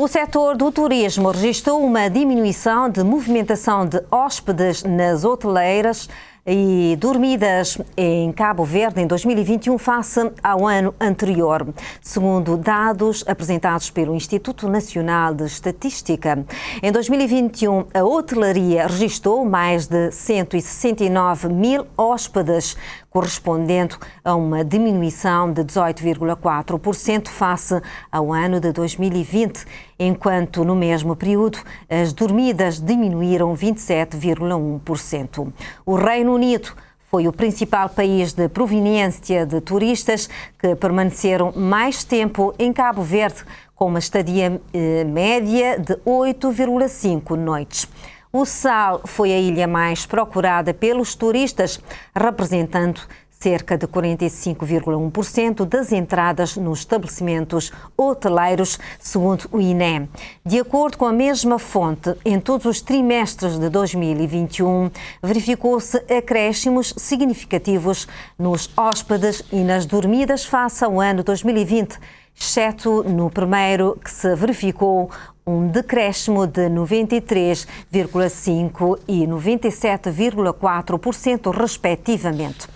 O setor do turismo registrou uma diminuição de movimentação de hóspedes nas hoteleiras e dormidas em Cabo Verde em 2021 face ao ano anterior, segundo dados apresentados pelo Instituto Nacional de Estatística. Em 2021, a hotelaria registrou mais de 169 mil hóspedes, correspondendo a uma diminuição de 18,4% face ao ano de 2020, enquanto no mesmo período as dormidas diminuíram 27,1%. O Reino Reino Unido foi o principal país de proveniência de turistas que permaneceram mais tempo em Cabo Verde, com uma estadia eh, média de 8,5 noites. O Sal foi a ilha mais procurada pelos turistas, representando cerca de 45,1% das entradas nos estabelecimentos hoteleiros, segundo o INE. De acordo com a mesma fonte, em todos os trimestres de 2021, verificou-se acréscimos significativos nos hóspedes e nas dormidas face ao ano 2020, exceto no primeiro, que se verificou um decréscimo de 93,5% e 97,4%, respectivamente.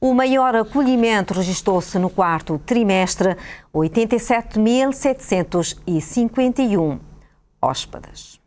O maior acolhimento registrou-se no quarto trimestre, 87.751 hóspedes.